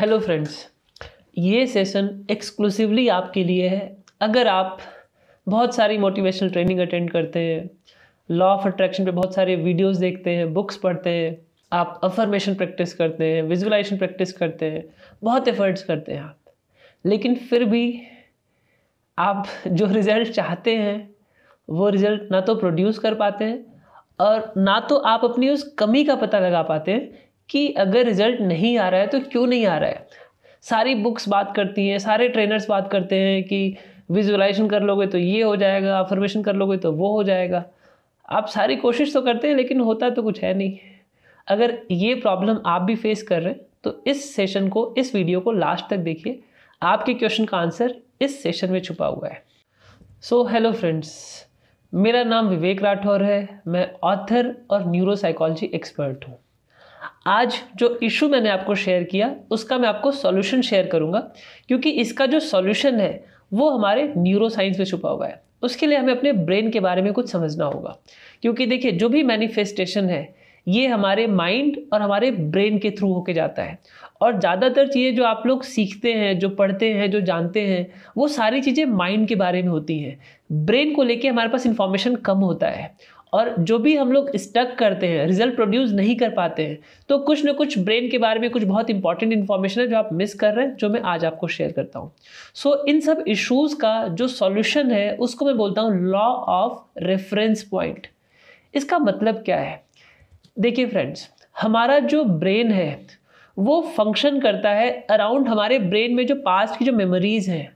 hello friends ये session exclusively आपके लिए है अगर आप बहुत सारी मोटिवेशनल ट्रेनिंग अटेंड करते हैं लॉ ऑफ अट्रैक्शन पे बहुत सारे वीडियोस देखते हैं बुक्स पढ़ते हैं आप अफर्मेशन प्रैक्टिस करते हैं विजुअलाइजेशन प्रैक्टिस करते हैं बहुत एफर्ट्स करते हैं आप लेकिन फिर भी आप जो रिज़ल्ट चाहते हैं वो रिज़ल्ट ना तो प्रोड्यूस कर पाते हैं और ना तो आप अपनी उस कमी का पता लगा पाते हैं कि अगर रिज़ल्ट नहीं आ रहा है तो क्यों नहीं आ रहा है सारी बुक्स बात करती हैं सारे ट्रेनर्स बात करते हैं कि विजुअलाइजेशन कर लोगे तो ये हो जाएगा अफर्मेशन कर लोगे तो वो हो जाएगा आप सारी कोशिश तो करते हैं लेकिन होता तो कुछ है नहीं अगर ये प्रॉब्लम आप भी फेस कर रहे हैं तो इस सेशन को इस वीडियो को लास्ट तक देखिए आपके क्वेश्चन का आंसर इस सेशन में छुपा हुआ है सो हेलो फ्रेंड्स मेरा नाम विवेक राठौर है मैं ऑथर और न्यूरोसाइकोलॉजी एक्सपर्ट हूँ आज जो इशू मैंने आपको शेयर किया उसका मैं आपको सॉल्यूशन शेयर करूंगा क्योंकि इसका जो सॉल्यूशन है वो हमारे न्यूरो साइंस में छुपा हुआ है उसके लिए हमें अपने ब्रेन के बारे में कुछ समझना होगा क्योंकि देखिए जो भी मैनिफेस्टेशन है ये हमारे माइंड और हमारे ब्रेन के थ्रू होके जाता है और ज़्यादातर चीज़ें जो आप लोग सीखते हैं जो पढ़ते हैं जो जानते हैं वो सारी चीज़ें माइंड के बारे में होती हैं ब्रेन को लेके हमारे पास इन्फॉर्मेशन कम होता है और जो भी हम लोग स्टक करते हैं रिजल्ट प्रोड्यूस नहीं कर पाते हैं तो कुछ ना कुछ ब्रेन के बारे में कुछ बहुत इंपॉर्टेंट इन्फॉर्मेशन है जो आप मिस कर रहे हैं जो मैं आज आपको शेयर करता हूँ सो so, इन सब इश्यूज़ का जो सॉल्यूशन है उसको मैं बोलता हूँ लॉ ऑफ रेफरेंस पॉइंट इसका मतलब क्या है देखिए फ्रेंड्स हमारा जो ब्रेन है वो फंक्शन करता है अराउंड हमारे ब्रेन में जो पास्ट की जो मेमोरीज़ हैं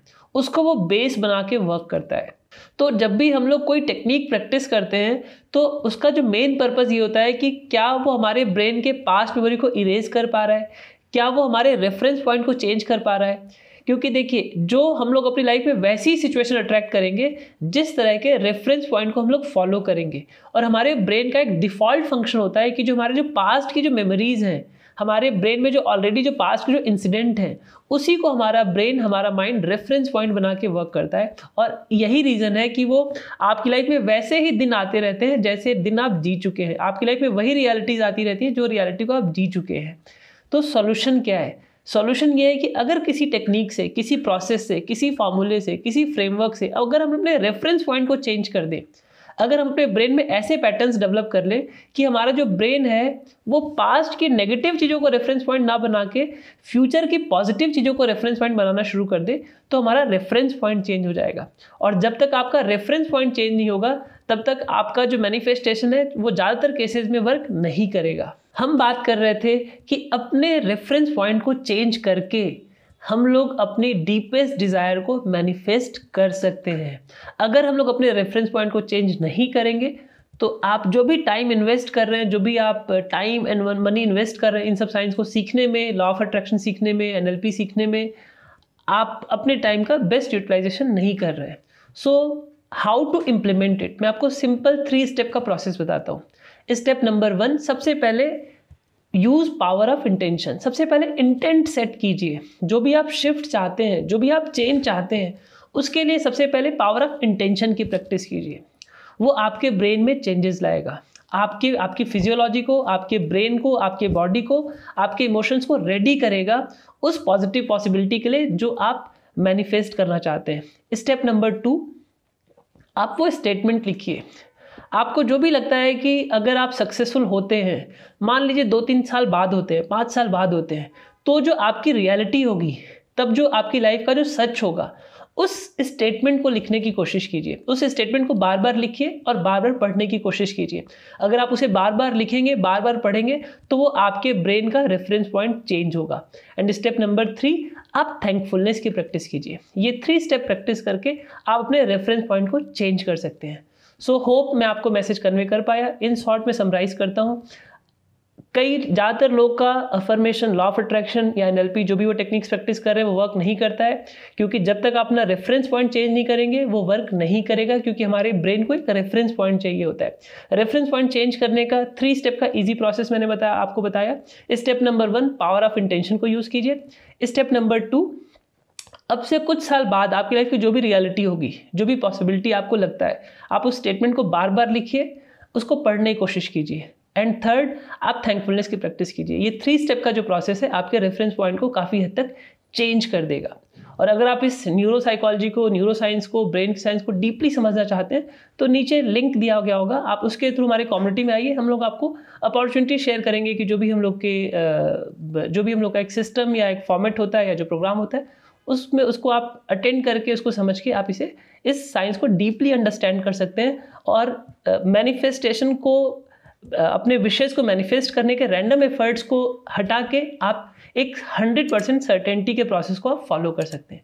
उसको वो बेस बना के वर्क करता है तो जब भी हम लोग कोई टेक्निक प्रैक्टिस करते हैं तो उसका जो मेन पर्पज़ ये होता है कि क्या वो हमारे ब्रेन के पास्ट मेमोरी को इरेज कर पा रहा है क्या वो हमारे रेफरेंस पॉइंट को चेंज कर पा रहा है क्योंकि देखिए जो हम लोग अपनी लाइफ में वैसी सिचुएशन अट्रैक्ट करेंगे जिस तरह के रेफरेंस पॉइंट को हम लोग फॉलो करेंगे और हमारे ब्रेन का एक डिफ़ॉल्ट फंक्शन होता है कि जो हमारे जो पास्ट की जो मेमोरीज़ हैं हमारे ब्रेन में जो ऑलरेडी जो पास्ट के जो इंसिडेंट हैं उसी को हमारा ब्रेन हमारा माइंड रेफरेंस पॉइंट बना के वर्क करता है और यही रीज़न है कि वो आपकी लाइफ में वैसे ही दिन आते रहते हैं जैसे दिन आप जी चुके हैं आपकी लाइफ में वही रियलिटीज़ आती रहती हैं जो रियलिटी को आप जी चुके हैं तो सॉल्यूशन क्या है सॉल्यूशन ये है कि अगर किसी टेक्निक से किसी प्रोसेस से किसी फार्मूले से किसी फ्रेमवर्क से अगर हम अपने रेफरेंस पॉइंट को चेंज कर दें अगर हम अपने ब्रेन में ऐसे पैटर्न्स डेवलप कर लें कि हमारा जो ब्रेन है वो पास्ट की नेगेटिव चीज़ों को रेफरेंस पॉइंट ना बना के फ्यूचर की पॉजिटिव चीज़ों को रेफरेंस पॉइंट बनाना शुरू कर दे तो हमारा रेफरेंस पॉइंट चेंज हो जाएगा और जब तक आपका रेफरेंस पॉइंट चेंज नहीं होगा तब तक आपका जो मैनिफेस्टेशन है वो ज़्यादातर केसेस में वर्क नहीं करेगा हम बात कर रहे थे कि अपने रेफरेंस पॉइंट को चेंज करके हम लोग अपने डीपेस्ट डिज़ायर को मैनिफेस्ट कर सकते हैं अगर हम लोग अपने रेफरेंस पॉइंट को चेंज नहीं करेंगे तो आप जो भी टाइम इन्वेस्ट कर रहे हैं जो भी आप टाइम एंड मनी इन्वेस्ट कर रहे हैं इन सब साइंस को सीखने में लॉ ऑफ अट्रैक्शन सीखने में एन सीखने में आप अपने टाइम का बेस्ट यूटिलाइजेशन नहीं कर रहे हैं so how to implement it मैं आपको सिंपल थ्री स्टेप का प्रोसेस बताता हूँ स्टेप नंबर वन सबसे पहले यूज पावर ऑफ इंटेंशन सबसे पहले इंटेंट सेट कीजिए जो भी आप शिफ्ट चाहते हैं जो भी आप चेंज चाहते हैं उसके लिए सबसे पहले पावर ऑफ इंटेंशन की प्रैक्टिस कीजिए वो आपके ब्रेन में चेंजेस लाएगा आपके आपकी फिजियोलॉजी को आपके ब्रेन को आपके बॉडी को आपके इमोशंस को रेडी करेगा उस पॉजिटिव पॉसिबिलिटी के लिए जो आप मैनिफेस्ट करना चाहते हैं स्टेप नंबर टू आप वो स्टेटमेंट लिखिए आपको जो भी लगता है कि अगर आप सक्सेसफुल होते हैं मान लीजिए दो तीन साल बाद होते हैं पाँच साल बाद होते हैं तो जो आपकी रियलिटी होगी तब जो आपकी लाइफ का जो सच होगा उस स्टेटमेंट को लिखने की कोशिश कीजिए उस स्टेटमेंट को बार बार लिखिए और बार बार पढ़ने की कोशिश कीजिए अगर आप उसे बार बार लिखेंगे बार बार पढ़ेंगे तो वो आपके ब्रेन का रेफरेंस पॉइंट चेंज होगा एंड स्टेप नंबर थ्री आप थैंकफुलनेस की प्रैक्टिस कीजिए ये थ्री स्टेप प्रैक्टिस करके आप अपने रेफरेंस पॉइंट को चेंज कर सकते हैं सो होप मैं आपको मैसेज कन्वे कर पाया इन शॉर्ट में समराइज करता हूँ कई ज़्यादातर लोग का अफर्मेशन लॉ ऑफ अट्रैक्शन या एन जो भी वो टेक्निक्स प्रैक्टिस कर रहे हैं वो वर्क नहीं करता है क्योंकि जब तक अपना रेफरेंस पॉइंट चेंज नहीं करेंगे वो वर्क नहीं करेगा क्योंकि हमारे ब्रेन को एक रेफरेंस पॉइंट चाहिए होता है रेफरेंस पॉइंट चेंज करने का थ्री स्टेप का ईजी प्रोसेस मैंने बताया आपको बताया step number one power of intention को यूज़ कीजिए स्टेप नंबर टू अब से कुछ साल बाद आपकी लाइफ की जो भी रियलिटी होगी जो भी पॉसिबिलिटी आपको लगता है आप उस स्टेटमेंट को बार बार लिखिए उसको पढ़ने की कोशिश कीजिए एंड थर्ड आप थैंकफुलनेस की प्रैक्टिस कीजिए ये थ्री स्टेप का जो प्रोसेस है आपके रेफरेंस पॉइंट को काफ़ी हद तक चेंज कर देगा और अगर आप इस न्यूरो साइकोलॉजी को न्यूरो साइंस को ब्रेन साइंस को डीपली समझना चाहते हैं तो नीचे लिंक दिया गया होगा आप उसके थ्रू हमारे कम्युनिटी में आइए हम लोग आपको अपॉर्चुनिटी शेयर करेंगे कि जो भी हम लोग के जो भी हम लोग का एक सिस्टम या एक फॉर्मेट होता है या जो प्रोग्राम होता है उसमें उसको आप अटेंड करके उसको समझ के आप इसे इस साइंस को डीपली अंडरस्टैंड कर सकते हैं और मैनिफेस्टेशन uh, को uh, अपने विशेष को मैनिफेस्ट करने के रैंडम एफर्ट्स को हटा के आप एक हंड्रेड परसेंट सर्टेनिटी के प्रोसेस को आप फॉलो कर सकते हैं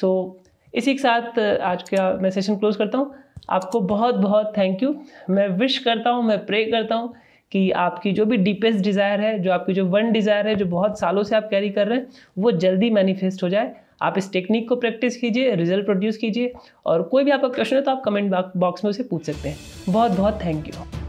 सो so, इसी के साथ आज का मैं सेशन क्लोज करता हूँ आपको बहुत बहुत थैंक यू मैं विश करता हूँ मैं प्रे करता हूँ कि आपकी जो भी डीपेस्ट डिज़ायर है जो आपकी जो वन डिज़ायर है जो बहुत सालों से आप कैरी कर रहे हैं वो जल्दी मैनिफेस्ट हो जाए आप इस टेक्निक को प्रैक्टिस कीजिए रिजल्ट प्रोड्यूस कीजिए और कोई भी आपका क्वेश्चन है तो आप कमेंट बॉक्स में उसे पूछ सकते हैं बहुत बहुत थैंक यू